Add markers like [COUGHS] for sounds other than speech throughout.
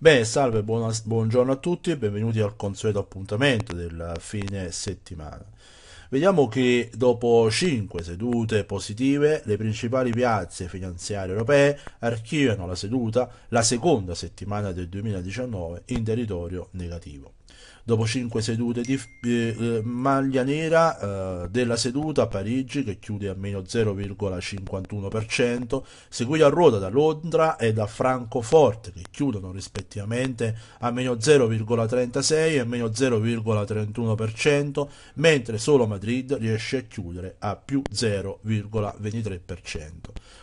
Bene, salve, buona, buongiorno a tutti e benvenuti al consueto appuntamento della fine settimana. Vediamo che dopo 5 sedute positive le principali piazze finanziarie europee archiviano la seduta la seconda settimana del 2019 in territorio negativo dopo 5 sedute di eh, maglia nera eh, della seduta a Parigi che chiude a meno 0,51%, seguita a ruota da Londra e da Francoforte che chiudono rispettivamente a meno 0,36 e meno 0,31%, mentre solo Madrid riesce a chiudere a più 0,23%.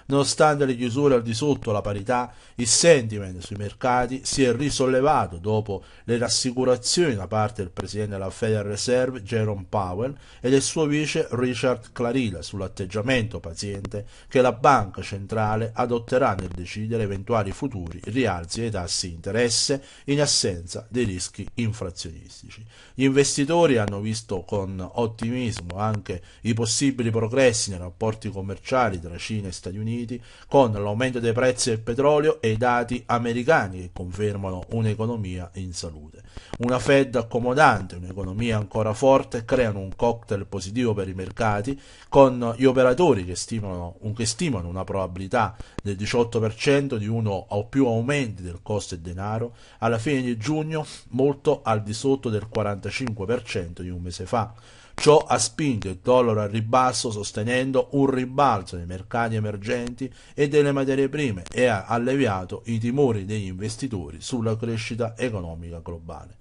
Nonostante le chiusure al di sotto la parità, il sentiment sui mercati si è risollevato dopo le rassicurazioni da parte del presidente della Federal Reserve Jerome Powell e del suo vice Richard Clarida sull'atteggiamento paziente che la banca centrale adotterà nel decidere eventuali futuri rialzi dei tassi di interesse in assenza dei rischi inflazionistici. Gli investitori hanno visto con ottimismo anche i possibili progressi nei rapporti commerciali tra Cina e Stati Uniti Uniti con l'aumento dei prezzi del petrolio e i dati americani che confermano un'economia in salute. Una Fed accomodante, un'economia ancora forte creano un cocktail positivo per i mercati con gli operatori che stimano, che stimano una probabilità del 18% di uno o più aumenti del costo del denaro alla fine di giugno molto al di sotto del 45% di un mese fa. Ciò ha spinto il dollaro al ribasso sostenendo un ribalzo dei mercati emergenti e delle materie prime e ha alleviato i timori degli investitori sulla crescita economica globale.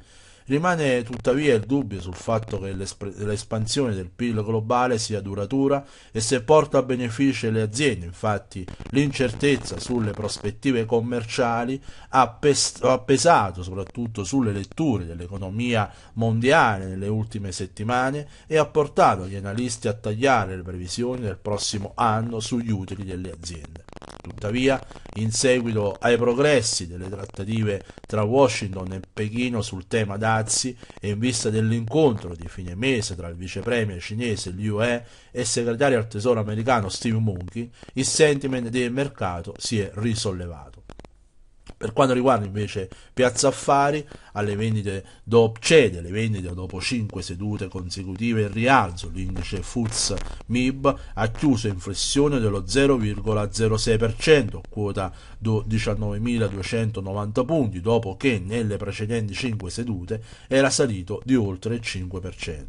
Rimane tuttavia il dubbio sul fatto che l'espansione del PIL globale sia duratura e se porta a beneficio le aziende, infatti l'incertezza sulle prospettive commerciali ha, pes- ha pesato soprattutto sulle letture dell'economia mondiale nelle ultime settimane e ha portato gli analisti a tagliare le previsioni del prossimo anno sugli utili delle aziende. Tuttavia, in seguito ai progressi delle trattative tra Washington e Pechino sul tema dazi e in vista dell'incontro di fine mese tra il vicepremier cinese Liu He e il segretario al tesoro americano Steve Munkin, il sentiment del mercato si è risollevato. Per quanto riguarda invece Piazza Affari, alle vendite dopo, cede le vendite dopo 5 sedute consecutive in rialzo, l'indice FUZ MIB ha chiuso in flessione dello 0,06%, quota 19.290 punti, dopo che nelle precedenti 5 sedute era salito di oltre il 5%.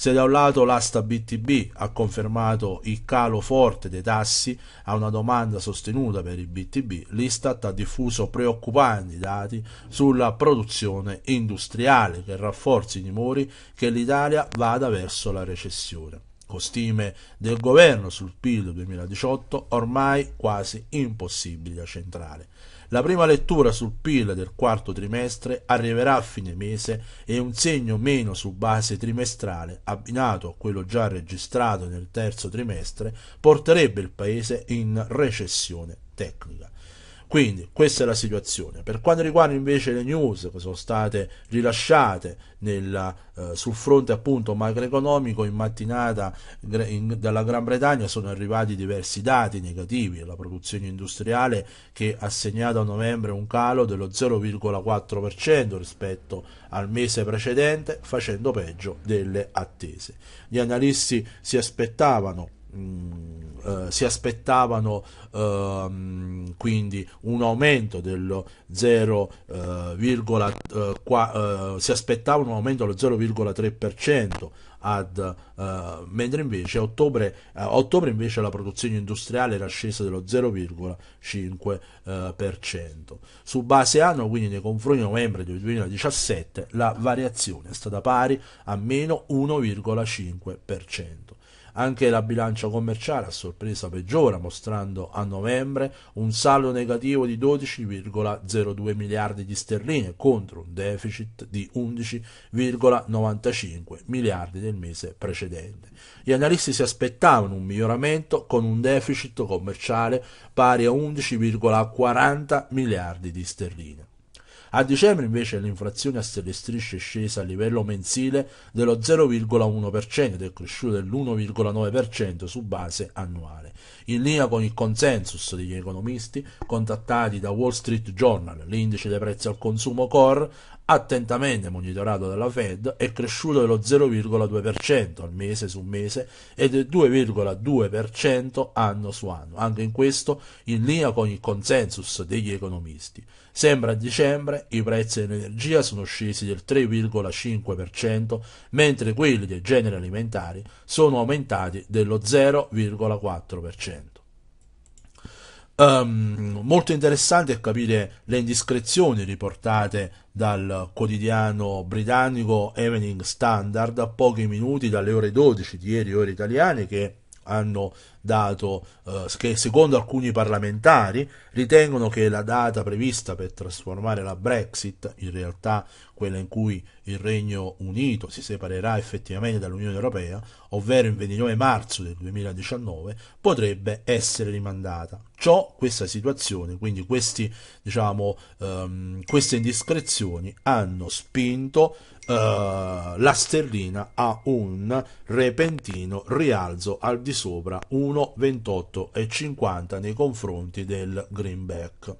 Se da un lato l'asta BTB ha confermato il calo forte dei tassi a una domanda sostenuta per il BTB, l'Istat ha diffuso preoccupanti dati sulla produzione industriale che rafforza i timori che l'Italia vada verso la recessione con stime del governo sul PIL 2018 ormai quasi impossibili da centrare. La prima lettura sul PIL del quarto trimestre arriverà a fine mese e un segno meno su base trimestrale, abbinato a quello già registrato nel terzo trimestre, porterebbe il Paese in recessione tecnica. Quindi questa è la situazione. Per quanto riguarda invece le news che sono state rilasciate nella, eh, sul fronte appunto macroeconomico, in mattinata in, dalla Gran Bretagna sono arrivati diversi dati negativi. La produzione industriale che ha segnato a novembre un calo dello 0,4% rispetto al mese precedente, facendo peggio delle attese. Gli analisti si aspettavano Mm, eh, si aspettavano ehm, quindi un aumento dello 0, eh, eh, qua, eh, si aspettava un aumento dello 0,3% ad, uh, mentre invece a ottobre, uh, ottobre invece la produzione industriale era scesa dello 0,5%. Uh, Su base anno, quindi nei confronti di novembre del 2017, la variazione è stata pari a meno 1,5%. Anche la bilancia commerciale a sorpresa peggiora, mostrando a novembre un saldo negativo di 12,02 miliardi di sterline contro un deficit di 11,95 miliardi del mese precedente. Gli analisti si aspettavano un miglioramento con un deficit commerciale pari a 11,40 miliardi di sterline. A dicembre invece l'inflazione a stelle strisce è scesa a livello mensile dello 0,1% ed è cresciuta dell'1,9% su base annuale, in linea con il consensus degli economisti contattati da Wall Street Journal, l'indice dei prezzi al consumo core attentamente monitorato dalla Fed, è cresciuto dello 0,2% al mese su mese e del 2,2% anno su anno, anche in questo in linea con il consensus degli economisti. Sempre a dicembre i prezzi dell'energia sono scesi del 3,5%, mentre quelli dei generi alimentari sono aumentati dello 0,4%. Um, molto interessante capire le indiscrezioni riportate dal quotidiano britannico Evening Standard a pochi minuti dalle ore 12 di ieri ore italiane che hanno dato eh, che secondo alcuni parlamentari ritengono che la data prevista per trasformare la Brexit, in realtà quella in cui il Regno Unito si separerà effettivamente dall'Unione Europea, ovvero il 29 marzo del 2019, potrebbe essere rimandata. Ciò, questa situazione, quindi questi, diciamo, ehm, queste indiscrezioni hanno spinto eh, la sterlina a un repentino rialzo al di sopra 1 1,28 e 50 nei confronti del Greenback.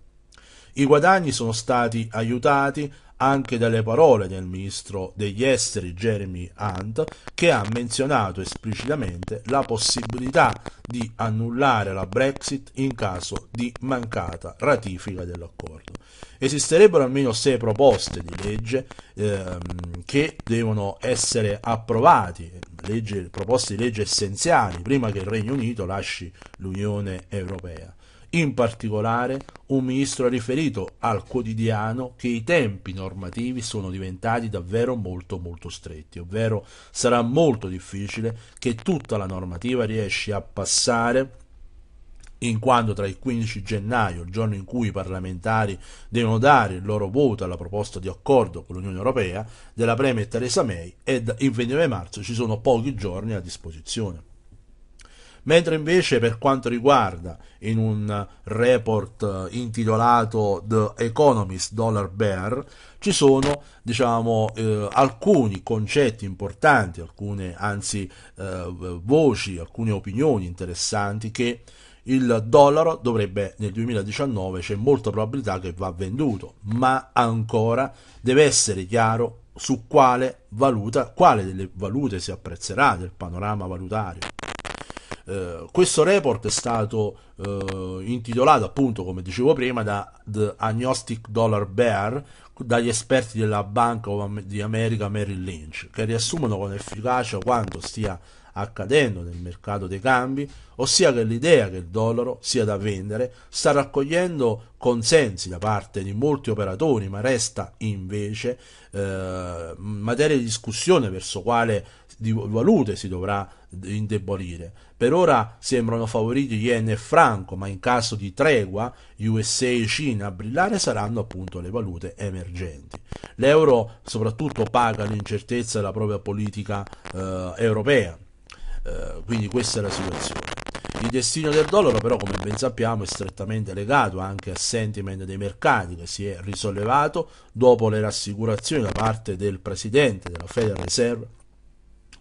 I guadagni sono stati aiutati anche dalle parole del ministro degli esteri Jeremy Hunt che ha menzionato esplicitamente la possibilità di annullare la Brexit in caso di mancata ratifica dell'accordo. Esisterebbero almeno sei proposte di legge ehm, che devono essere approvate legge, proposte di legge essenziali prima che il Regno Unito lasci l'Unione Europea. In particolare, un ministro ha riferito al quotidiano che i tempi normativi sono diventati davvero molto molto stretti, ovvero sarà molto difficile che tutta la normativa riesci a passare in quanto tra il 15 gennaio, il giorno in cui i parlamentari devono dare il loro voto alla proposta di accordo con l'Unione Europea della Premier Theresa May, ed il 29 marzo ci sono pochi giorni a disposizione. Mentre invece per quanto riguarda in un report eh, intitolato The Economist Dollar Bear ci sono diciamo, eh, alcuni concetti importanti, alcune anzi eh, voci, alcune opinioni interessanti che il dollaro dovrebbe nel 2019 c'è molta probabilità che va venduto, ma ancora deve essere chiaro su quale valuta, quale delle valute si apprezzerà del panorama valutario. Eh, questo report è stato eh, intitolato appunto come dicevo prima da The Agnostic Dollar Bear dagli esperti della Bank of America Merrill Lynch che riassumono con efficacia quanto stia accadendo nel mercato dei cambi, ossia che l'idea che il dollaro sia da vendere sta raccogliendo consensi da parte di molti operatori, ma resta invece eh, materia di discussione verso quale di valute si dovrà indebolire. Per ora sembrano favoriti yen e franco, ma in caso di tregua USA e Cina a brillare saranno appunto le valute emergenti. L'euro soprattutto paga l'incertezza della propria politica eh, europea eh, quindi questa è la situazione. Il destino del dollaro però come ben sappiamo è strettamente legato anche al sentiment dei mercati che si è risollevato dopo le rassicurazioni da parte del presidente della Federal Reserve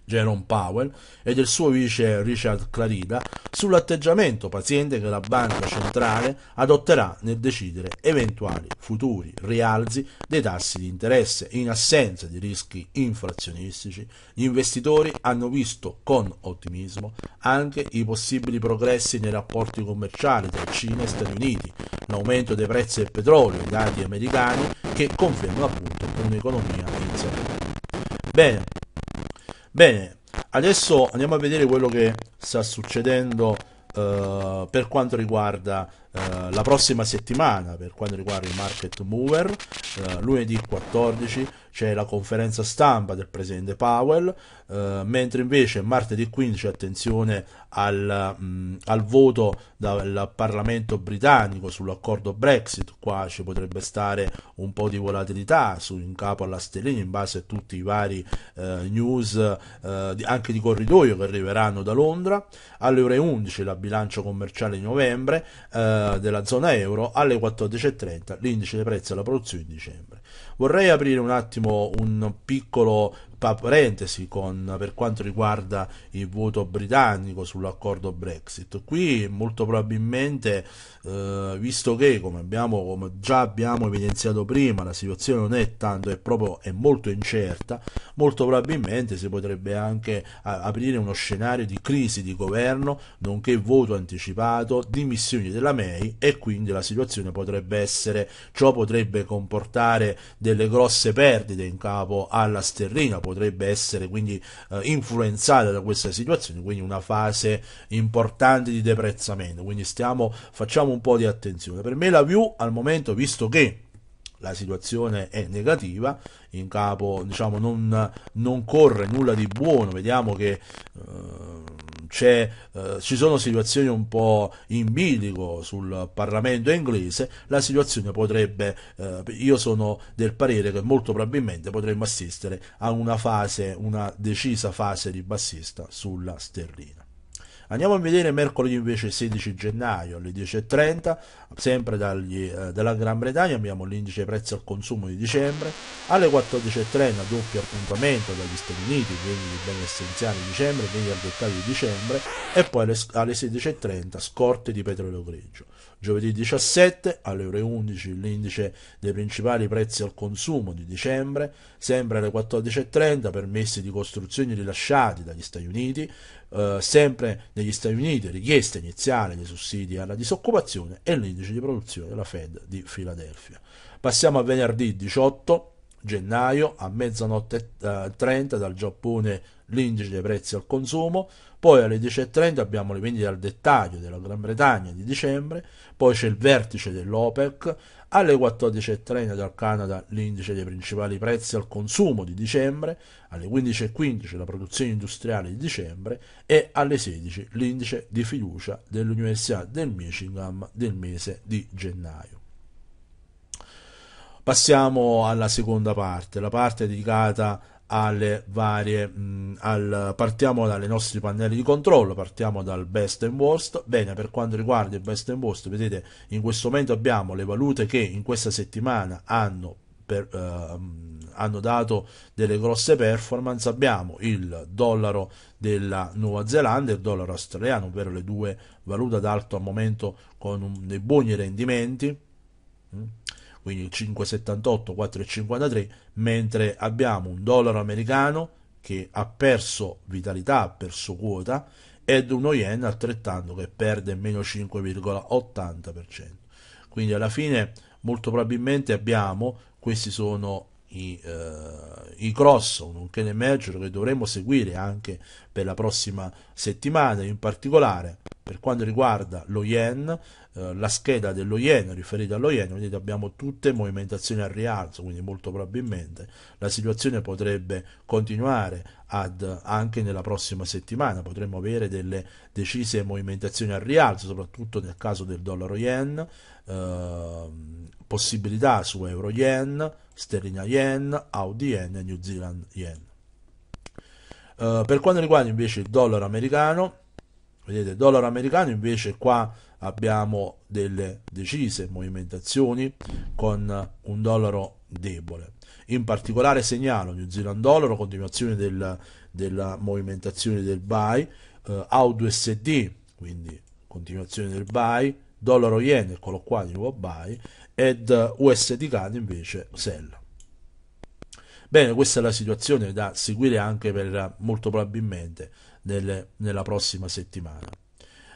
Jerome Powell, e del suo vice Richard Clarida sull'atteggiamento paziente che la Banca Centrale adotterà nel decidere eventuali futuri rialzi dei tassi di interesse. In assenza di rischi inflazionistici, gli investitori hanno visto con ottimismo anche i possibili progressi nei rapporti commerciali tra Cina e Stati Uniti, l'aumento dei prezzi del petrolio, i dati americani che confermano appunto un'economia in salute. Bene, Bene, adesso andiamo a vedere quello che sta succedendo eh, per quanto riguarda eh, la prossima settimana per quanto riguarda il market mover, eh, lunedì 14 c'è la conferenza stampa del presidente Powell, eh, mentre invece martedì 15 attenzione al, mh, mm, al voto dal Parlamento britannico sull'accordo Brexit, qua ci potrebbe stare un po' di volatilità su, in capo alla stellina in base a tutti i vari eh, news eh, di, anche di corridoio che arriveranno da Londra, alle ore 11 la bilancia commerciale di novembre, eh, della zona euro alle 14.30 l'indice dei prezzi alla produzione di dicembre. Vorrei aprire un attimo un piccolo parentesi con, per quanto riguarda il voto britannico sull'accordo Brexit. Qui molto probabilmente, eh, visto che come, abbiamo, come, già abbiamo evidenziato prima, la situazione non è tanto, è proprio è molto incerta, molto probabilmente si potrebbe anche a- aprire uno scenario di crisi di governo, nonché voto anticipato, dimissioni della May e quindi la situazione potrebbe essere, ciò potrebbe comportare delle grosse perdite in capo alla sterlina potrebbe essere quindi eh, influenzata da questa situazione, quindi una fase importante di deprezzamento, quindi stiamo, facciamo un po' di attenzione. Per me la view al momento, visto che la situazione è negativa, in capo diciamo, non, non corre nulla di buono, vediamo che eh, eh, ci sono situazioni un po' in bilico sul Parlamento inglese, la situazione potrebbe, eh, io sono del parere che molto probabilmente potremmo assistere a una fase, una decisa fase ribassista sulla sterlina. Andiamo a vedere mercoledì invece 16 gennaio alle 10.30, sempre dagli, eh, dalla Gran Bretagna abbiamo l'indice prezzo al consumo di dicembre, alle 14.30 doppio appuntamento dagli Stati Uniti, beni di beni essenziali di dicembre, beni al dettaglio di dicembre e poi alle, alle 16.30 scorte di petrolio greggio. Giovedì 17 alle ore 11 l'indice dei principali prezzi al consumo di dicembre, sempre alle 14.30 permessi di costruzione rilasciati dagli Stati Uniti, eh, sempre negli Stati Uniti richiesta iniziale dei sussidi alla disoccupazione e l'indice di produzione della Fed di Filadelfia. Passiamo a venerdì 18 gennaio a mezzanotte 30 eh, dal Giappone l'indice dei prezzi al consumo, poi alle 10.30 abbiamo le vendite al dettaglio della Gran Bretagna di dicembre, poi c'è il vertice dell'OPEC, alle 14.30 dal Canada l'indice dei principali prezzi al consumo di dicembre, alle 15.15 la produzione industriale di dicembre e alle 16 l'indice di fiducia dell'Università del Michigan del mese di gennaio. Passiamo alla seconda parte, la parte dedicata alle varie mh, al, partiamo dalle nostre pannelli di controllo partiamo dal best and worst bene per quanto riguarda il best and worst vedete in questo momento abbiamo le valute che in questa settimana hanno per, eh, hanno dato delle grosse performance. Abbiamo il dollaro della Nuova Zelanda e il dollaro australiano, ovvero le due valute ad alto al momento con un, dei buoni rendimenti. Mm quindi 5,78, 4,53, mentre abbiamo un dollaro americano che ha perso vitalità, ha perso quota, ed uno yen altrettanto che perde meno 5,80%. Quindi alla fine molto probabilmente abbiamo, questi sono i, eh, i cross, nonché le major che dovremo seguire anche per la prossima settimana, in particolare per quanto riguarda lo yen, eh, la scheda dello yen riferita allo yen, vedete abbiamo tutte movimentazioni al rialzo, quindi molto probabilmente la situazione potrebbe continuare ad, anche nella prossima settimana, potremmo avere delle decise movimentazioni al rialzo, soprattutto nel caso del dollaro yen, eh, possibilità su euro yen, sterlina yen, Audi yen e New Zealand yen. Uh, per quanto riguarda invece il dollaro americano, vedete il dollaro americano invece qua abbiamo delle decise movimentazioni con un dollaro debole. In particolare segnalo New Zealand dollaro, continuazione del, della movimentazione del buy, uh, eh, AUD-USD, quindi continuazione del buy, dollaro yen, eccolo qua di nuovo buy, ed USDCAD invece SEL. Bene, questa è la situazione da seguire anche per molto probabilmente nelle, nella prossima settimana.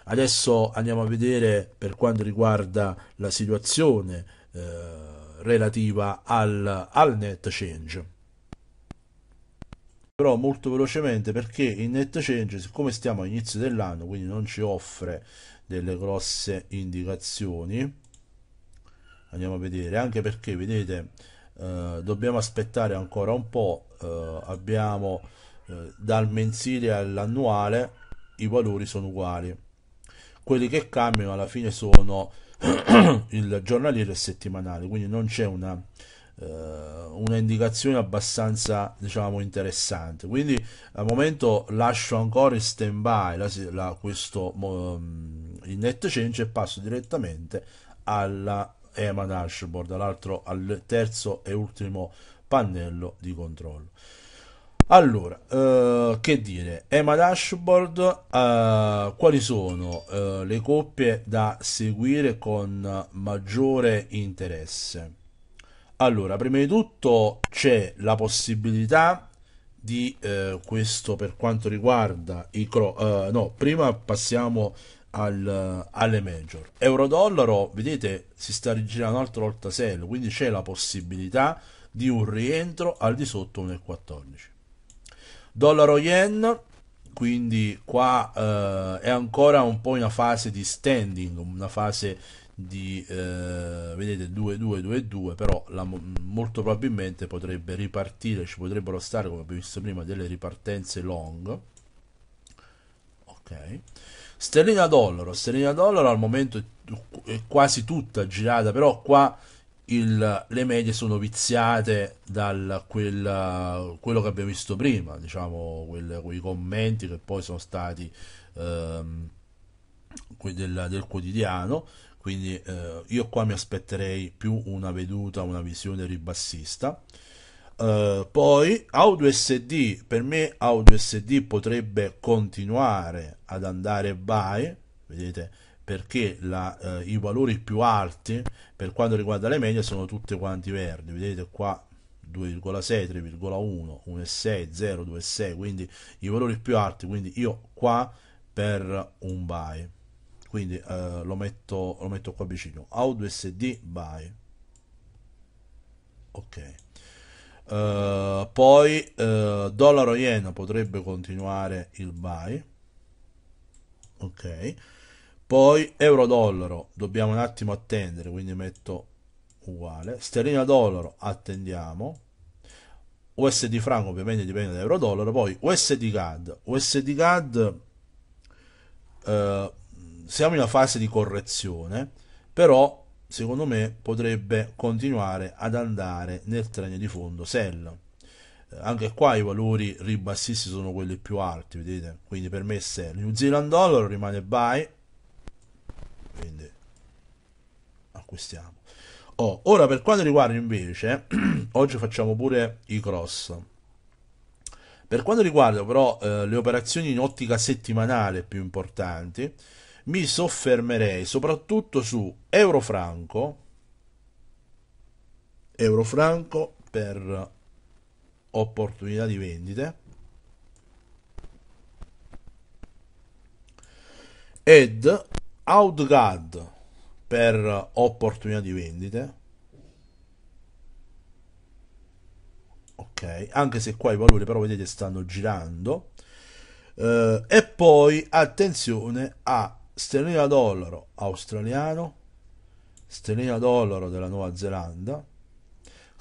Adesso andiamo a vedere per quanto riguarda la situazione eh, relativa al, al net change. Però molto velocemente perché il net change, siccome stiamo all'inizio dell'anno, quindi non ci offre delle grosse indicazioni, andiamo a vedere anche perché vedete eh, dobbiamo aspettare ancora un po eh, abbiamo eh, dal mensile all'annuale i valori sono uguali quelli che cambiano alla fine sono [CLEARS THROAT] il giornaliero e il settimanale quindi non c'è una eh, una indicazione abbastanza diciamo interessante quindi al momento lascio ancora in stand by la, la, questo um, il net change e passo direttamente alla EMA Dashboard, l'altro al terzo e ultimo pannello di controllo. Allora, eh, che dire, EMA Dashboard, eh, quali sono eh, le coppie da seguire con maggiore interesse? Allora, prima di tutto c'è la possibilità di eh, questo per quanto riguarda i cro- eh, no, prima passiamo al, alle major. Euro-dollaro, vedete, si sta rigirando un'altra volta sell, quindi c'è la possibilità di un rientro al di sotto 1,14. Dollaro-yen, quindi qua eh, è ancora un po' una fase di standing, una fase di eh, vedete 2 2 2 2 però la, molto probabilmente potrebbe ripartire ci potrebbero stare come abbiamo visto prima delle ripartenze long ok Sterlina dollaro, sterlina dollaro al momento è quasi tutta girata, però qua il, le medie sono viziate da quello che abbiamo visto prima, diciamo, quel, quei commenti che poi sono stati ehm, del, del, quotidiano. Quindi eh, io qua mi aspetterei più una veduta, una visione ribassista. Eh, poi audio SD, per me audio SD potrebbe continuare ad andare by, vedete perché la, uh, i valori più alti per quanto riguarda le medie sono tutti quanti verdi, vedete qua 2,6, 3,1, 1,6, 0,2,6 quindi i valori più alti, quindi io qua per un buy, quindi uh, lo, metto, lo metto qua vicino, audio SD buy, ok. Eh, poi uh, dollaro yen potrebbe continuare il buy ok poi euro dollaro dobbiamo un attimo attendere quindi metto uguale sterlina dollaro attendiamo USD franco ovviamente dipende da euro dollaro poi USD CAD USD CAD uh, eh, siamo in una fase di correzione però secondo me potrebbe continuare ad andare nel treno di fondo Sell eh, anche qua i valori ribassisti sono quelli più alti vedete quindi per me Sell New Zealand Dollar rimane buy quindi acquistiamo oh, ora per quanto riguarda invece [CLEARS THROAT] oggi facciamo pure i cross per quanto riguarda però eh, le operazioni in ottica settimanale più importanti mi soffermerei soprattutto su Eurofranco, Eurofranco per opportunità di vendite ed Outgad per opportunità di vendite ok anche se qua i valori però vedete stanno girando eh, e poi attenzione a sterlina dollaro australiano, sterlina dollaro della Nuova Zelanda,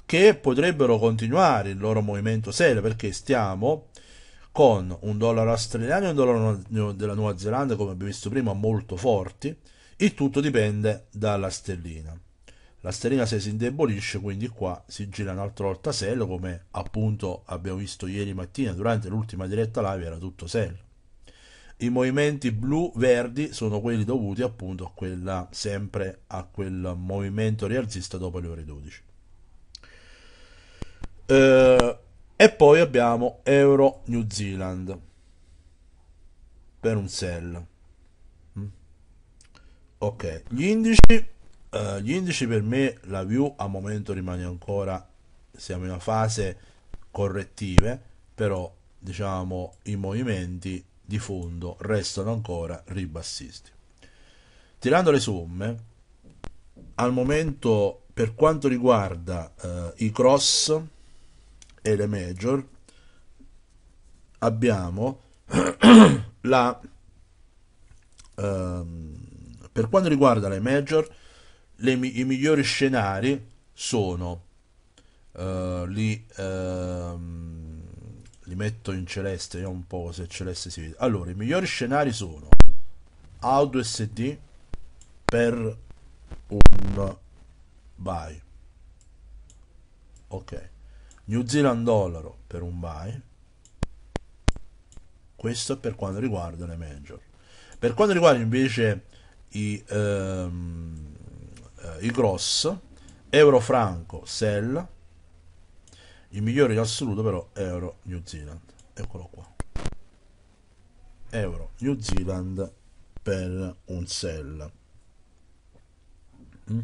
che potrebbero continuare il loro movimento serio perché stiamo con un dollaro australiano e un dollaro della Nuova Zelanda, come abbiamo visto prima, molto forti. Il tutto dipende dalla sterlina. La sterlina se si indebolisce, quindi qua si gira un'altra volta ortasello, come appunto abbiamo visto ieri mattina durante l'ultima diretta live, era tutto sello. I movimenti blu-verdi sono quelli dovuti appunto a quella, sempre a quel movimento rialzista dopo le ore 12. Eh, e poi abbiamo Euro New Zealand per un sell. Mm? Ok, gli indici, eh, gli indici per me la view al momento rimane ancora, siamo in una fase correttive, però diciamo i movimenti di fondo restano ancora ribassisti. Tirando le somme, al momento per quanto riguarda eh, i cross e le major abbiamo [CLEARS THROAT] la eh, per quanto riguarda le major le, i migliori scenari sono eh, li, li metto in celeste, vediamo un po' se celeste si vede. Allora, i migliori scenari sono Audio SD per un buy. Ok. New Zealand dollaro per un buy. Questo per quanto riguarda le major. Per quanto riguarda invece i, um, i gross, euro franco sell, il migliore in assoluto però Euro New Zealand. Eccolo qua. Euro New Zealand per un sell. Mm?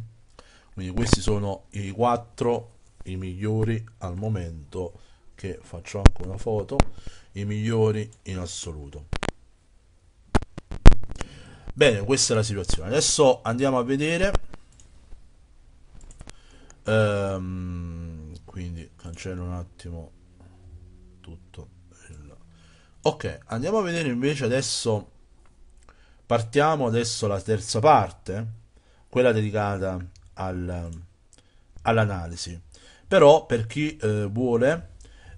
Quindi questi sono i quattro i migliori al momento che faccio anche una foto, i migliori in assoluto. Bene, questa è la situazione. Adesso andiamo a vedere ehm, quindi cancello un attimo tutto il... ok andiamo a vedere invece adesso partiamo adesso la terza parte quella dedicata al, all'analisi però per chi eh, vuole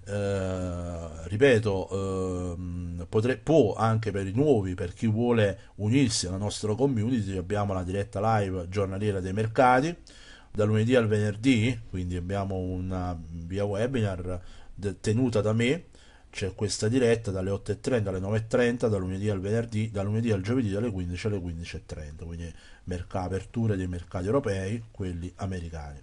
eh, ripeto eh, potre, può anche per i nuovi per chi vuole unirsi alla nostra community abbiamo la diretta live giornaliera dei mercati da lunedì al venerdì, quindi abbiamo una via webinar tenuta da me, c'è questa diretta dalle 8.30 alle 9.30, da lunedì al venerdì, da lunedì al giovedì dalle 15 alle 15.30, quindi merca- aperture dei mercati europei, quelli americani.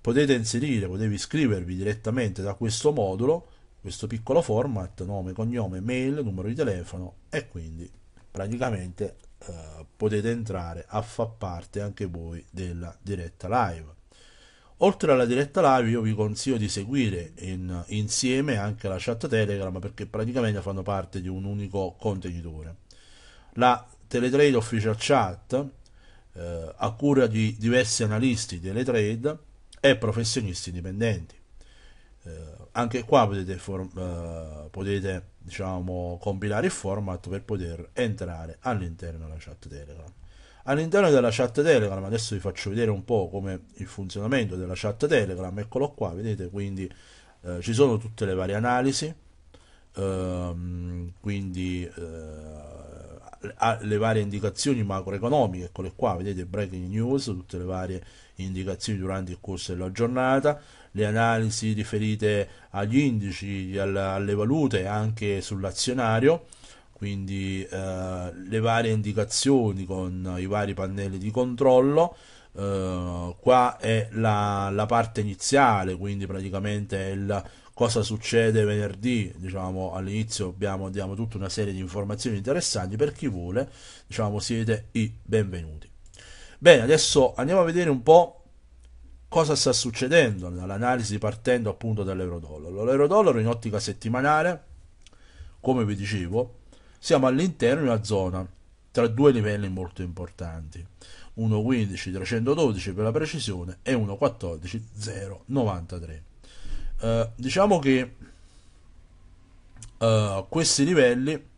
Potete inserire, potete iscrivervi direttamente da questo modulo, questo piccolo format, nome, cognome, mail, numero di telefono e quindi praticamente eh, potete entrare a far parte anche voi della diretta live. Oltre alla diretta live io vi consiglio di seguire in, insieme anche la chat Telegram perché praticamente fanno parte di un unico contenitore. La Teletrade Official Chat eh, a cura di diversi analisti Teletrade e professionisti indipendenti. Eh, anche qua potete, for- eh, potete diciamo, compilare il format per poter entrare all'interno della chat Telegram. All'interno della chat Telegram, adesso vi faccio vedere un po' come il funzionamento della chat Telegram, eccolo qua, vedete quindi eh, ci sono tutte le varie analisi, ehm, quindi eh, alle varie indicazioni macroeconomiche, eccole qua, vedete breaking news, tutte le varie indicazioni durante il corso della giornata, le analisi riferite agli indici, alle valute, anche sull'azionario, quindi eh, le varie indicazioni con i vari pannelli di controllo. Eh, qua è la, la, parte iniziale, quindi praticamente è il cosa succede venerdì, diciamo all'inizio abbiamo, diamo tutta una serie di informazioni interessanti, per chi vuole diciamo siete i benvenuti. Bene, adesso andiamo a vedere un po' cosa sta succedendo nell'analisi partendo appunto dall'euro-dollaro. L'euro-dollaro in ottica settimanale, come vi dicevo, siamo all'interno di una zona tra due livelli molto importanti, 1.15.312 per la precisione e 1.14.093. Eh, diciamo che eh, questi livelli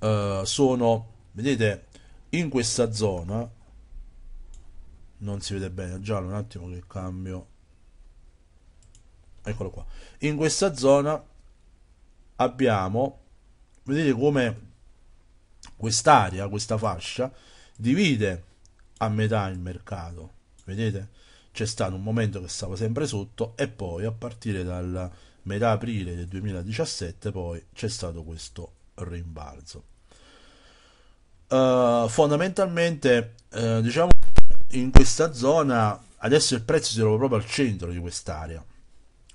eh, sono vedete in questa zona non si vede bene giallo un attimo che cambio eccolo qua in questa zona abbiamo vedete come quest'area questa fascia divide a metà il mercato vedete c'è stato un momento che stava sempre sotto e poi a partire dal metà aprile del 2017 poi c'è stato questo rimbalzo. Uh, fondamentalmente uh, diciamo in questa zona adesso il prezzo si trova proprio al centro di quest'area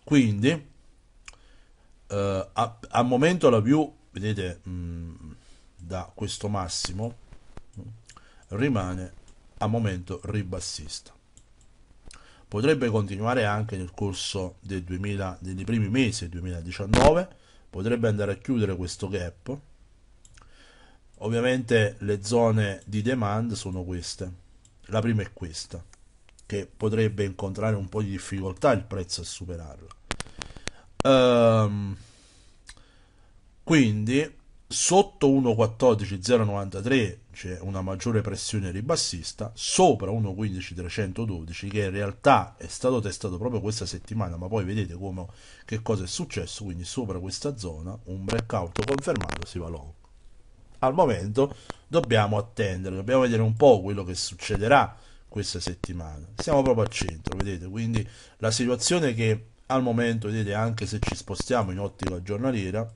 quindi uh, a, a, momento la più vedete mh, mm, da questo massimo rimane a momento ribassista potrebbe continuare anche nel corso del 2000, dei primi mesi del 2019, potrebbe andare a chiudere questo gap. Ovviamente le zone di demand sono queste. La prima è questa, che potrebbe incontrare un po' di difficoltà il prezzo a superarla. Um, quindi sotto 1.14093 c'è una maggiore pressione ribassista sopra 1.15312 che in realtà è stato testato proprio questa settimana ma poi vedete come, che cosa è successo quindi sopra questa zona un breakout confermato si va low al momento dobbiamo attendere dobbiamo vedere un po' quello che succederà questa settimana siamo proprio al centro vedete quindi la situazione che al momento vedete anche se ci spostiamo in ottica giornaliera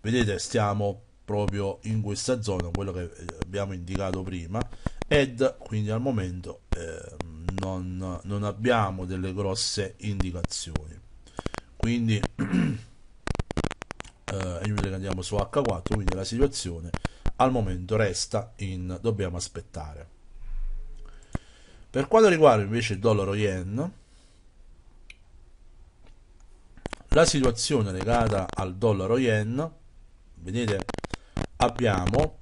vedete stiamo proprio in questa zona, quello che eh, abbiamo indicato prima, ed quindi al momento eh, non, non abbiamo delle grosse indicazioni. Quindi [CLEARS THROAT] eh, inutile che andiamo su H4, quindi la situazione al momento resta in dobbiamo aspettare. Per quanto riguarda invece il dollaro yen, la situazione legata al dollaro yen, vedete abbiamo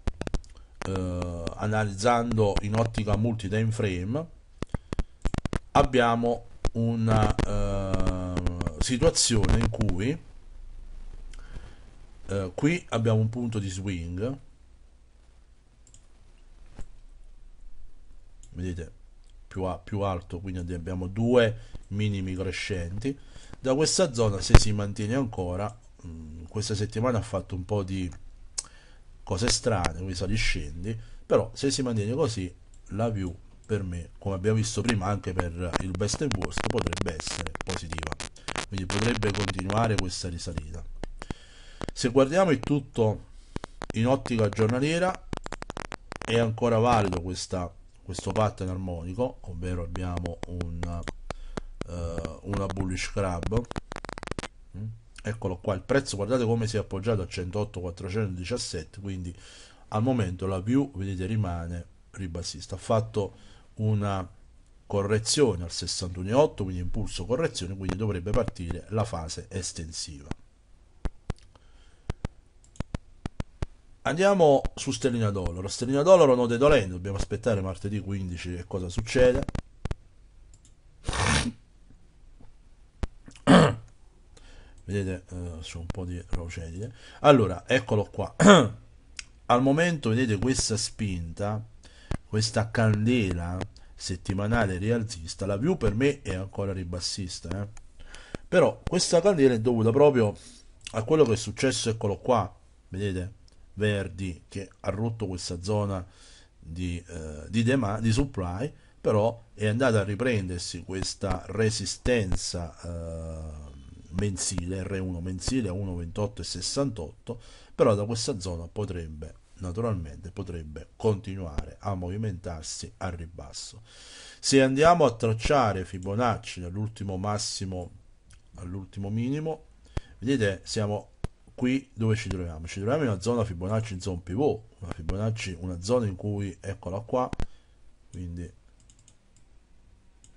eh, analizzando in ottica multi time frame abbiamo una eh, situazione in cui eh, qui abbiamo un punto di swing vedete più, a, più alto quindi abbiamo due minimi crescenti da questa zona se si mantiene ancora mh, mm, questa settimana ha fatto un po' di cose strane, quindi sali e scendi, però se si mantiene così la view per me, come abbiamo visto prima anche per il best e worst, potrebbe essere positiva, quindi potrebbe continuare questa risalita. Se guardiamo il tutto in ottica giornaliera è ancora valido questa, questo pattern armonico, ovvero abbiamo un, uh, una bullish crab. Mm? eccolo qua il prezzo guardate come si è appoggiato a 108 417 quindi al momento la view vedete rimane ribassista ha fatto una correzione al 61,8 quindi impulso correzione quindi dovrebbe partire la fase estensiva andiamo su sterlina dollaro sterlina dollaro note dolente dobbiamo aspettare martedì 15 che cosa succede vedete eh, c'è un po' di rocedine allora eccolo qua [CLEARS THROAT] al momento vedete questa spinta questa candela settimanale rialzista la view per me è ancora ribassista eh? però questa candela è dovuta proprio a quello che è successo eccolo qua vedete Verdi che ha rotto questa zona di, eh, di, demand, di supply però è andata a riprendersi questa resistenza eh, mensile, R1 mensile a 1,28,68, però da questa zona potrebbe, naturalmente, potrebbe continuare a movimentarsi al ribasso. Se andiamo a tracciare Fibonacci dall'ultimo massimo all'ultimo minimo, vedete siamo qui dove ci troviamo? Ci troviamo in una zona Fibonacci in zona pivot, una Fibonacci, una zona in cui, eccola qua, quindi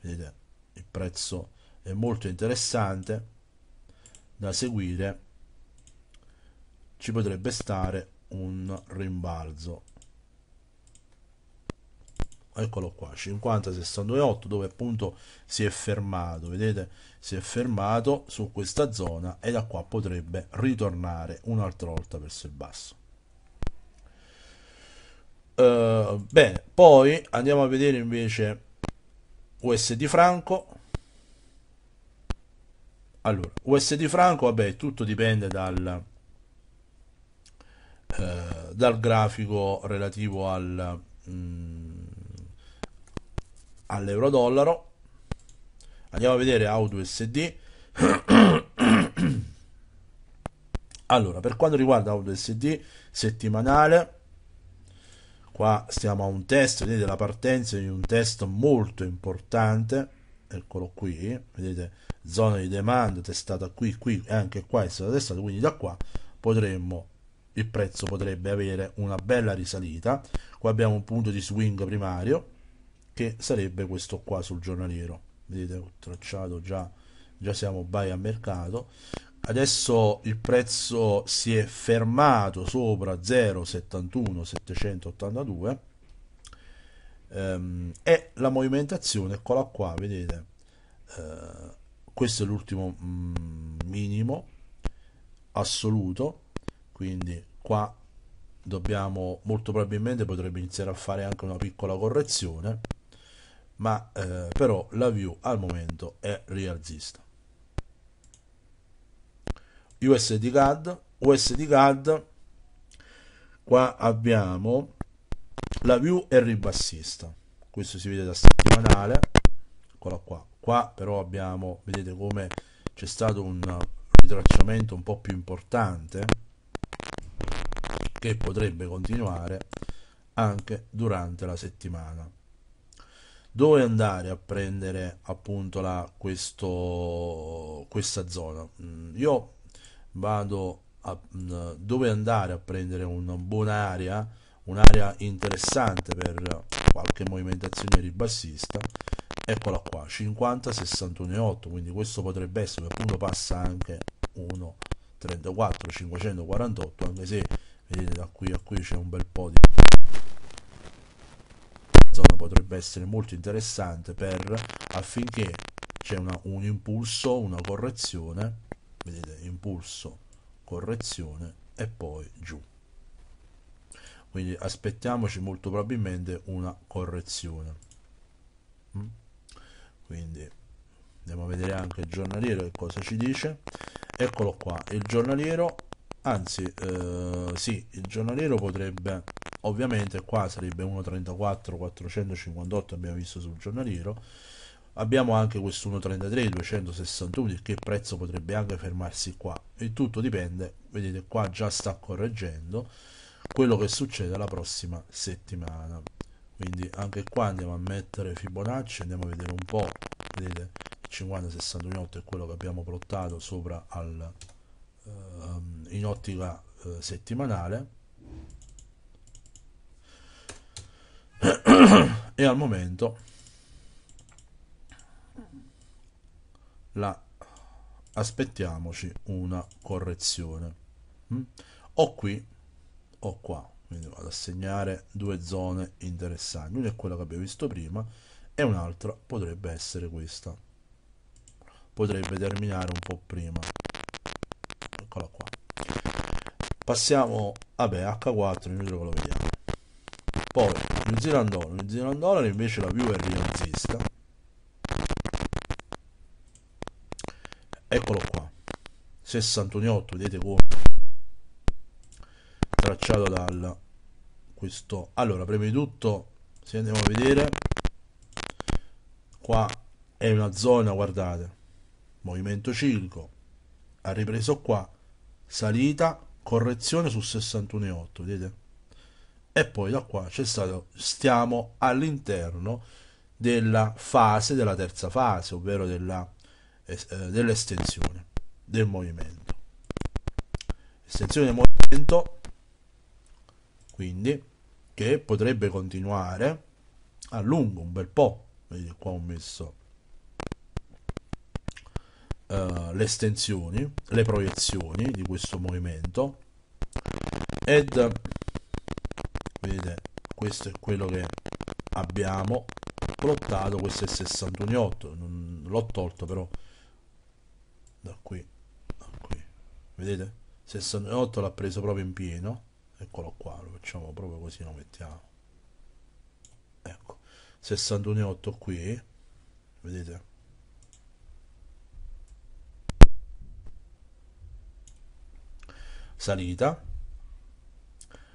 vedete il prezzo è molto interessante da seguire ci potrebbe stare un rimbalzo eccolo qua 50 62 8 dove appunto si è fermato vedete si è fermato su questa zona e da qua potrebbe ritornare un'altra volta verso il basso uh, bene poi andiamo a vedere invece USD franco allora, USD franco, vabbè, tutto dipende dal, eh, dal grafico relativo al, mm, all'euro dollaro. Andiamo a vedere Auto USD. [COUGHS] allora, per quanto riguarda Auto USD settimanale, qua stiamo a un test, vedete la partenza di un test molto importante eccolo eh, qui vedete zona di demanda testata qui qui e anche qua è stata testata quindi da qua potremmo il prezzo potrebbe avere una bella risalita qua abbiamo un punto di swing primario che sarebbe questo qua sul giornaliero vedete ho tracciato già già siamo buy a mercato adesso il prezzo si è fermato sopra 0,71 782 ehm, è la movimentazione, eccola qua, vedete, eh, questo è l'ultimo mm, minimo assoluto, quindi qua dobbiamo molto probabilmente potrebbe iniziare a fare anche una piccola correzione, ma eh, però la view al momento è rialzista. USD CAD, USD CAD, qua abbiamo la view è ribassista questo si vede da settimanale eccola qua qua però abbiamo vedete come c'è stato un ritracciamento un po' più importante che potrebbe continuare anche durante la settimana dove andare a prendere appunto la, questo, questa zona mm, io vado a, mm, dove andare a prendere una buona area un'area interessante per qualche movimentazione ribassista eccola qua 50 61 8 quindi questo potrebbe essere che appunto passa anche 134 548 anche se vedete da qui a qui c'è un bel po' di zona potrebbe essere molto interessante per affinché c'è una, un impulso una correzione vedete impulso correzione e poi giù quindi aspettiamoci molto probabilmente una correzione mm? quindi andiamo a vedere anche il giornaliero che cosa ci dice eccolo qua il giornaliero anzi eh, sì il giornaliero potrebbe ovviamente qua sarebbe 1.34 458 abbiamo visto sul giornaliero abbiamo anche questo 1.33 261 il che prezzo potrebbe anche fermarsi qua e tutto dipende vedete qua già sta correggendo quello che succede la prossima settimana quindi anche qua andiamo a mettere Fibonacci andiamo a vedere un po' vedete 50 618 è quello che abbiamo plottato sopra al, ehm, in ottica eh, settimanale e al momento la aspettiamoci una correzione mm? o qui ho qua quindi vado a segnare due zone interessanti una è quella che abbiamo visto prima e un'altra potrebbe essere questa potrebbe terminare un po' prima eccola qua passiamo vabbè H4 inutile che lo vediamo poi New Zealand Dollar New Zealand Dollar invece la view è rialzista eccolo qua 61,8 vedete come tracciato dal questo allora prima di tutto se andiamo a vedere qua è una zona guardate movimento ciclico ha ripreso qua salita correzione su 61,8 vedete e poi da qua c'è stato stiamo all'interno della fase della terza fase ovvero della eh, dell'estensione del movimento estensione del movimento quindi che potrebbe continuare a lungo un bel po' vedete qua ho messo uh, le estensioni le proiezioni di questo movimento ed vedete questo è quello che abbiamo plottato questo è 61.8 l'ho tolto però da qui, da qui. vedete 68 l'ha preso proprio in pieno eccolo qua lo facciamo proprio così lo mettiamo ecco 61,8 qui vedete salita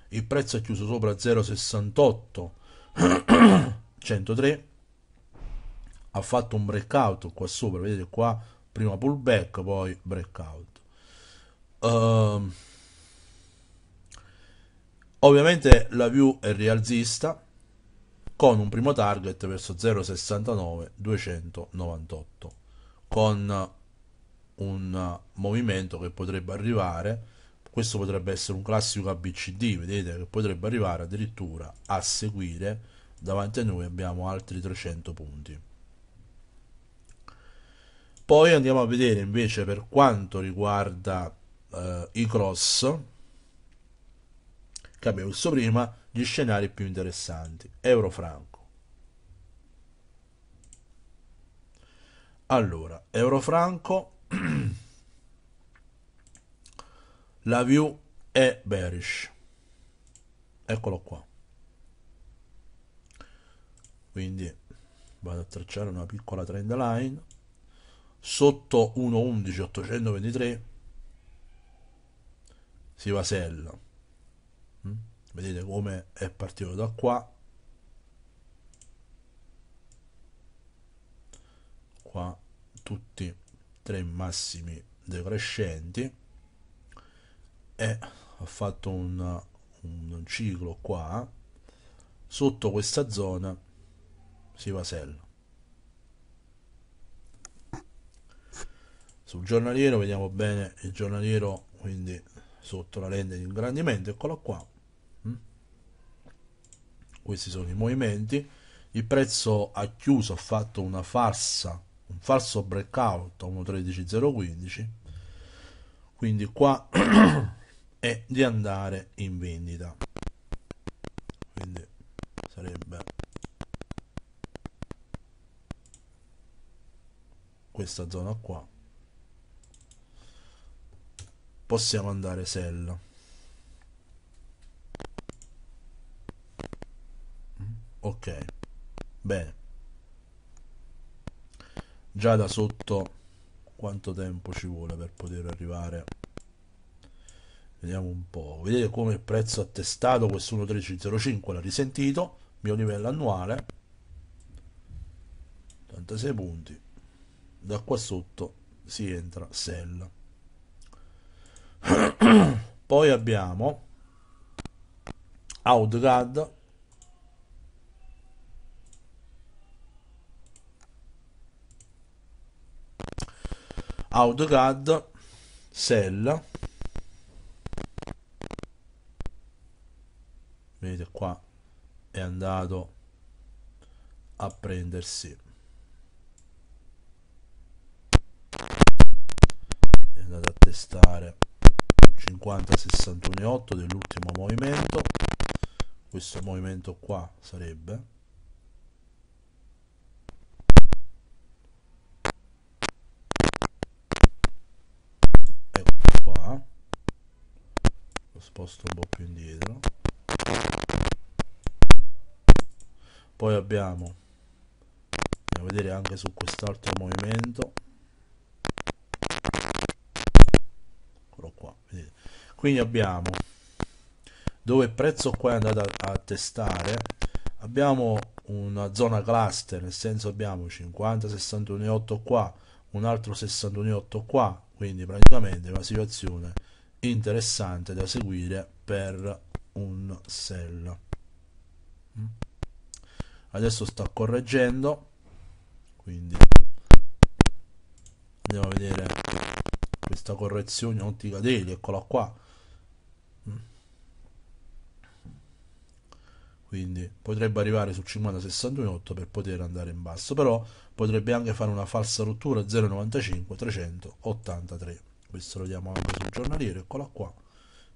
il prezzo è chiuso sopra 0,68 103 [COUGHS] ha fatto un breakout qua sopra vedete qua prima pullback poi breakout um, Ovviamente la view è rialzista con un primo target verso 0,69 298 con un movimento che potrebbe arrivare questo potrebbe essere un classico ABCD vedete che potrebbe arrivare addirittura a seguire davanti a noi abbiamo altri 300 punti poi andiamo a vedere invece per quanto riguarda eh, i cross che abbiamo visto prima, gli scenari più interessanti. Euro-franco. Allora, euro-franco, [CLEARS THROAT] la view è bearish. Eccolo qua. Quindi vado a tracciare una piccola trend line sotto 1.11.823 si vasella vedete come è partito da qua qua tutti tre massimi decrescenti e ho fatto un, un ciclo qua sotto questa zona si vasella sul giornaliero vediamo bene il giornaliero quindi sotto la lente di ingrandimento eccolo qua questi sono i movimenti, il prezzo ha chiuso, ha fatto una farsa, un falso breakout a 1.13015, quindi qua [CLEARS THROAT] è di andare in vendita. Quindi sarebbe questa zona qua possiamo andare sell ok bene già da sotto quanto tempo ci vuole per poter arrivare vediamo un po' vedete come il prezzo attestato questo 1.1305 l'ha risentito mio livello annuale 86 punti da qua sotto si entra sell [CLEARS THROAT] poi abbiamo outgad AutoCAD, Sella, vedete qua è andato a prendersi è andato a testare 50 61 8 dell'ultimo movimento questo movimento qua sarebbe sposto un po' più indietro poi abbiamo andiamo a vedere anche su quest'altro movimento eccolo qua vedete. quindi abbiamo dove il prezzo qua è andato a, a testare abbiamo una zona cluster nel senso abbiamo 50 61,8 qua un altro 61,8 qua quindi praticamente una situazione interessante da seguire per un sell mm. adesso sta correggendo quindi andiamo a vedere questa correzione ottica daily eccola qua mm. quindi potrebbe arrivare su 50 per poter andare in basso però potrebbe anche fare una falsa rottura 0,95 383 questo lo diamo anche sul giornaliero eccola qua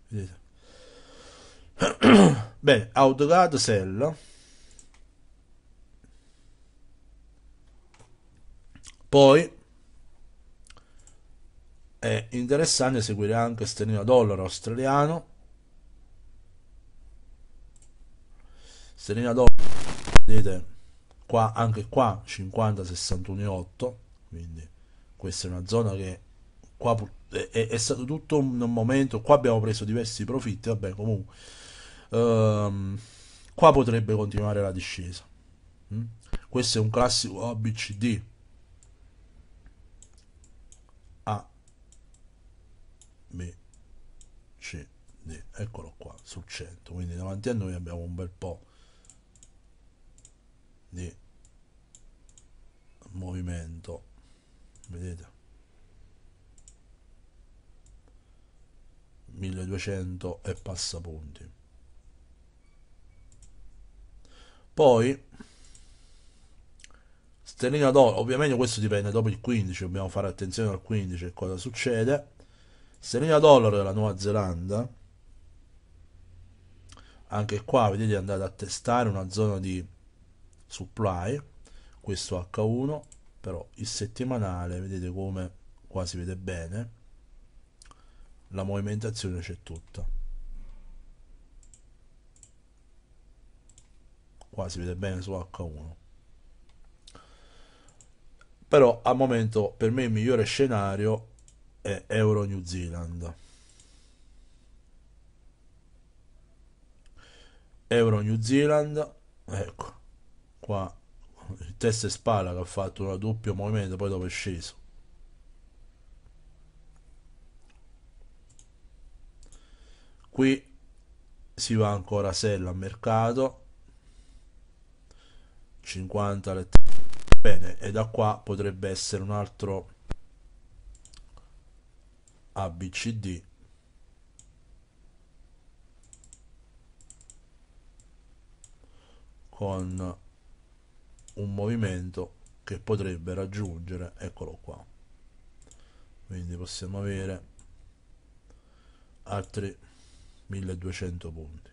vedete [CLEARS THROAT] bene AutoCAD sell poi è interessante seguire anche sterlino dollaro australiano sterlino dollaro vedete qua anche qua 50 61 8 quindi questa è una zona che qua è, è, è, stato tutto un momento, qua abbiamo preso diversi profitti, vabbè comunque, ehm, qua potrebbe continuare la discesa. Mm? Questo è un classico ABCD. A, B, C, D, eccolo qua, sul 100, quindi davanti a noi abbiamo un bel po' di movimento, vedete? 1200 e passapunti poi sterlina d'oro ovviamente questo dipende dopo il 15 dobbiamo fare attenzione al 15 e cosa succede sterlina dollaro della Nuova Zelanda anche qua vedete è andata a testare una zona di supply questo H1 però il settimanale vedete come qua si vede bene la movimentazione c'è tutta qua si vede bene su H1 però al momento per me il migliore scenario è Euro New Zealand Euro New Zealand ecco qua il test e spalla che ha fatto un doppio movimento poi dopo è sceso qui si va ancora a sella a mercato 50 lettere bene e da qua potrebbe essere un altro abcd con un movimento che potrebbe raggiungere eccolo qua quindi possiamo avere altri 1200 punti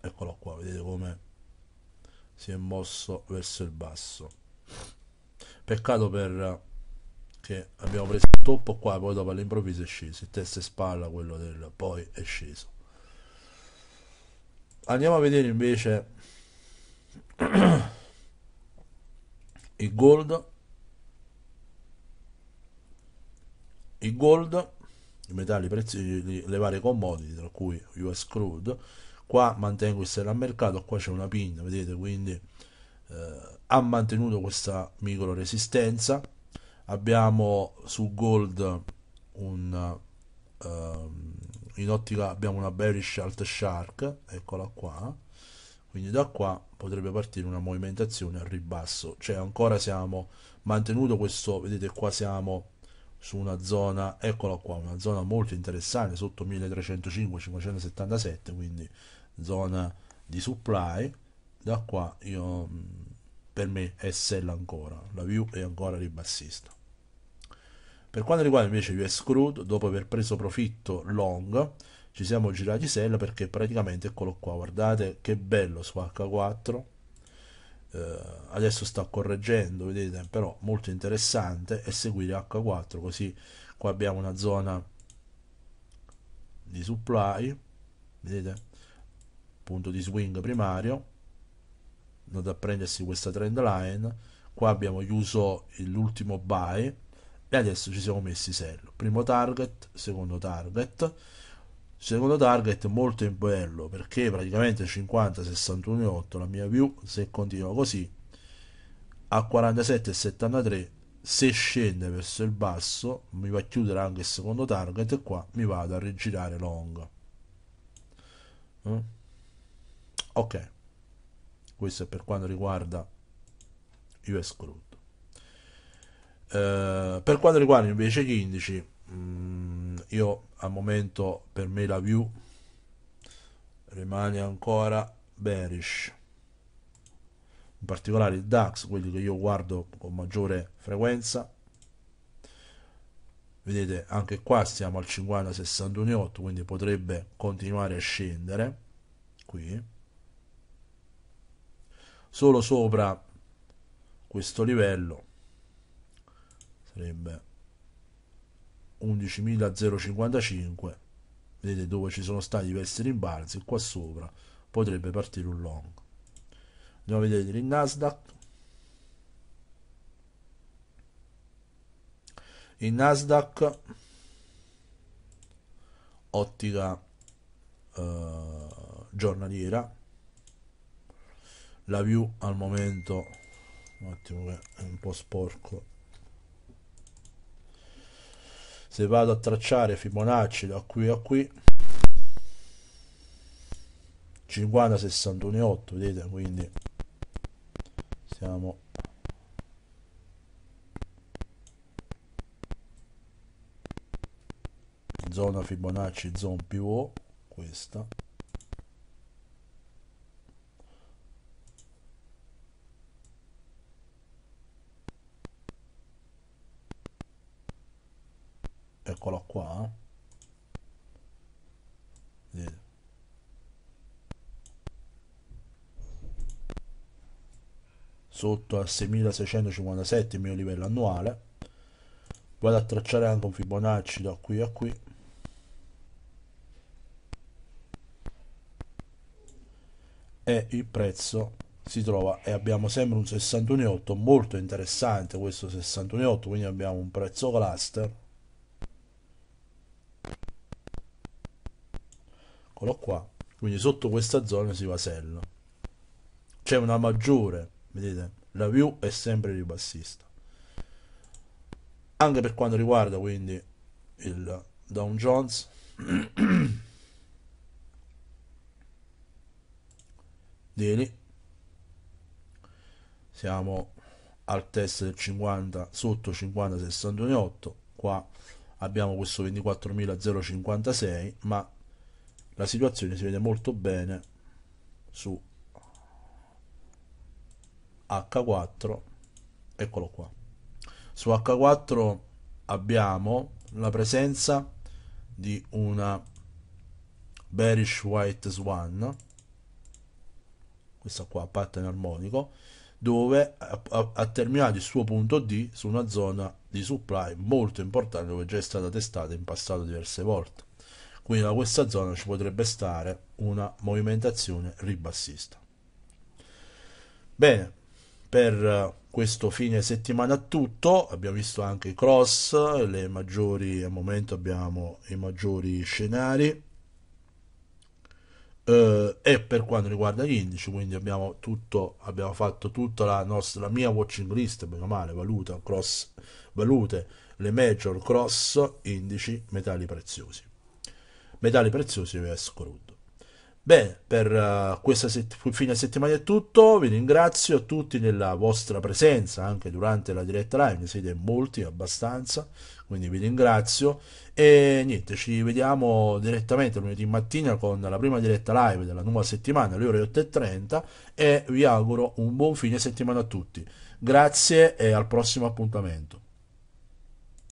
eccolo qua vedete come si è mosso verso il basso peccato per che abbiamo preso il toppo qua poi dopo all'improvviso è sceso il testa e spalla quello del poi è sceso andiamo a vedere invece [CLEARS THROAT] il gold il gold i metalli preziosi, le varie commodity, tra cui US crude. Qua mantengo il sell a mercato, qua c'è una pin, vedete, quindi eh, ha mantenuto questa micro resistenza. Abbiamo su gold un ehm, in ottica abbiamo una bearish alt shark, eccola qua. Quindi da qua potrebbe partire una movimentazione al ribasso, cioè ancora siamo mantenuto questo, vedete qua siamo su una zona, eccola qua, una zona molto interessante sotto 1305-577, quindi zona di supply, da qua io, mm, per me è sell ancora, la view è ancora ribassista. Per quanto riguarda invece US crude, dopo aver preso profitto long, ci siamo girati sell perché praticamente eccolo qua, guardate che bello su H4, eh, adesso sta correggendo vedete però molto interessante e seguire h4 così qua abbiamo una zona di supply vedete punto di swing primario andate a prendersi questa trend line qua abbiamo chiuso l'ultimo buy e adesso ci siamo messi sell primo target secondo target Secondo target molto bello perché praticamente 50, 61 8 la mia view se continua così a 47 73 se scende verso il basso mi va a chiudere anche il secondo target e qua mi vado a rigirare long eh? ok questo è per quanto riguarda US crude eh, per quanto riguarda invece gli indici mh, mm, io al momento per me la view rimane ancora bearish in particolare il DAX, quelli che io guardo con maggiore frequenza vedete anche qua siamo al 50-61,8 quindi potrebbe continuare a scendere qui solo sopra questo livello sarebbe 11.055 vedete dove ci sono stati diversi rimbalzi qua sopra potrebbe partire un long andiamo a vedere il Nasdaq il Nasdaq ottica eh, giornaliera la view al momento un attimo che è un po' sporco se vado a tracciare Fibonacci da qui a qui 50 61 8 vedete quindi siamo zona Fibonacci zone pivot questa sotto a 6657 il mio livello annuale vado a tracciare anche un Fibonacci da qui a qui e il prezzo si trova e abbiamo sempre un 61,8 molto interessante questo 61,8 quindi abbiamo un prezzo cluster eccolo qua quindi sotto questa zona si va vasella c'è una maggiore vedete la view è sempre ribassista anche per quanto riguarda quindi il Dow Jones [COUGHS] daily siamo al test del 50 sotto 50 61,8 qua abbiamo questo 24.056 ma la situazione si vede molto bene su H4 eccolo qua su H4 abbiamo la presenza di una bearish white swan questa qua pattern armonico dove ha, terminato il suo punto D su una zona di supply molto importante dove già è stata testata in passato diverse volte quindi da questa zona ci potrebbe stare una movimentazione ribassista bene per eh, questo fine settimana tutto, abbiamo visto anche i cross, le maggiori, al momento abbiamo i maggiori scenari eh, e per quanto riguarda gli indici, quindi abbiamo, tutto, abbiamo fatto tutta la, nostra, la mia watching list, meno male, valuta, cross, valute, le major, cross, indici, metalli preziosi. Metalli preziosi vs crudo. Bene, per uh, questa set- fine settimana è tutto, vi ringrazio tutti della vostra presenza anche durante la diretta live, ne siete molti abbastanza, quindi vi ringrazio e niente, ci vediamo direttamente lunedì mattina con la prima diretta live della nuova settimana alle ore 8.30 e vi auguro un buon fine settimana a tutti, grazie e al prossimo appuntamento.